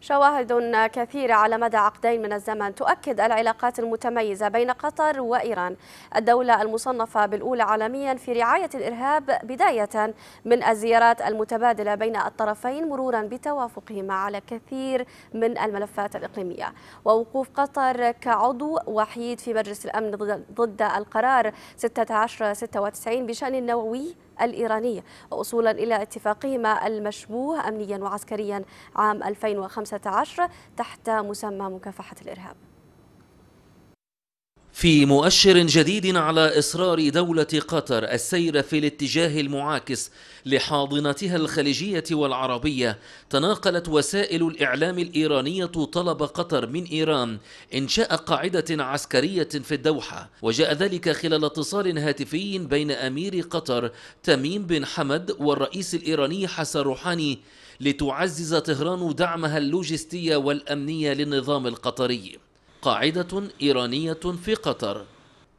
شواهد كثيرة على مدى عقدين من الزمن تؤكد العلاقات المتميزة بين قطر وإيران الدولة المصنفة بالأولى عالميا في رعاية الإرهاب بداية من الزيارات المتبادلة بين الطرفين مرورا بتوافقهما على كثير من الملفات الإقليمية ووقوف قطر كعضو وحيد في مجلس الأمن ضد القرار 1696 بشأن النووي الإيراني ووصولا إلى اتفاقهما المشبوه أمنيا وعسكريا عام 2015 تحت مسمى مكافحة الإرهاب في مؤشر جديد على إصرار دولة قطر السير في الاتجاه المعاكس لحاضنتها الخليجية والعربية تناقلت وسائل الإعلام الإيرانية طلب قطر من إيران إنشاء قاعدة عسكرية في الدوحة وجاء ذلك خلال اتصال هاتفي بين أمير قطر تميم بن حمد والرئيس الإيراني حسن روحاني لتعزز طهران دعمها اللوجستي والأمني للنظام القطري قاعدة إيرانية في قطر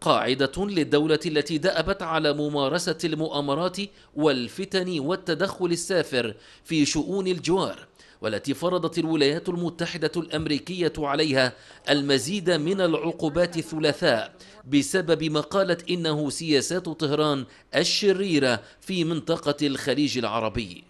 قاعدة للدولة التي دأبت على ممارسة المؤامرات والفتن والتدخل السافر في شؤون الجوار والتي فرضت الولايات المتحدة الأمريكية عليها المزيد من العقوبات الثلاثاء بسبب ما قالت إنه سياسات طهران الشريرة في منطقة الخليج العربي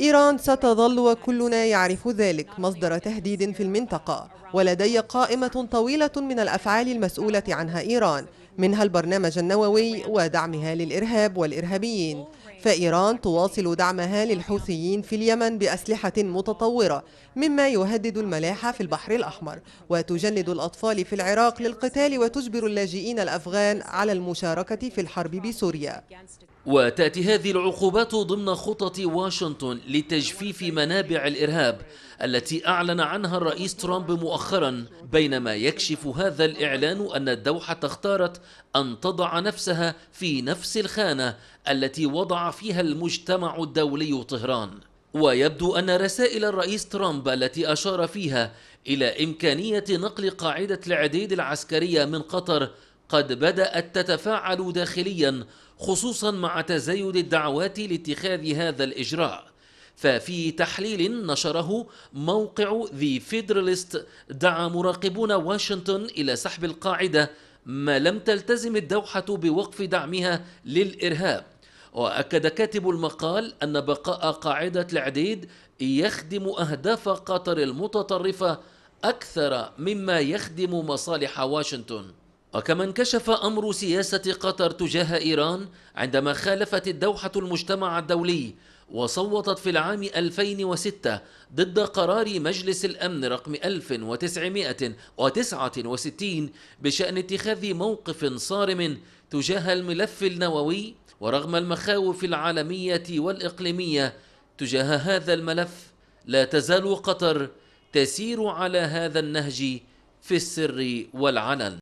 إيران ستظل وكلنا يعرف ذلك مصدر تهديد في المنطقة ولدي قائمة طويلة من الأفعال المسؤولة عنها إيران منها البرنامج النووي ودعمها للإرهاب والإرهابيين فإيران تواصل دعمها للحوثيين في اليمن بأسلحة متطورة مما يهدد الملاحة في البحر الأحمر وتجند الأطفال في العراق للقتال وتجبر اللاجئين الأفغان على المشاركة في الحرب بسوريا وتأتي هذه العقوبات ضمن خطط واشنطن لتجفيف منابع الإرهاب التي أعلن عنها الرئيس ترامب مؤخرا بينما يكشف هذا الإعلان أن الدوحة اختارت ان تضع نفسها في نفس الخانه التي وضع فيها المجتمع الدولي طهران ويبدو ان رسائل الرئيس ترامب التي اشار فيها الى امكانيه نقل قاعده العديد العسكريه من قطر قد بدات تتفاعل داخليا خصوصا مع تزايد الدعوات لاتخاذ هذا الاجراء ففي تحليل نشره موقع ذي فيدراليست دعا مراقبون واشنطن الى سحب القاعده ما لم تلتزم الدوحة بوقف دعمها للإرهاب وأكد كاتب المقال أن بقاء قاعدة العديد يخدم أهداف قطر المتطرفة أكثر مما يخدم مصالح واشنطن وكما انكشف أمر سياسة قطر تجاه إيران عندما خالفت الدوحة المجتمع الدولي وصوتت في العام 2006 ضد قرار مجلس الأمن رقم 1969 بشأن اتخاذ موقف صارم تجاه الملف النووي ورغم المخاوف العالمية والإقليمية تجاه هذا الملف لا تزال قطر تسير على هذا النهج في السر والعلن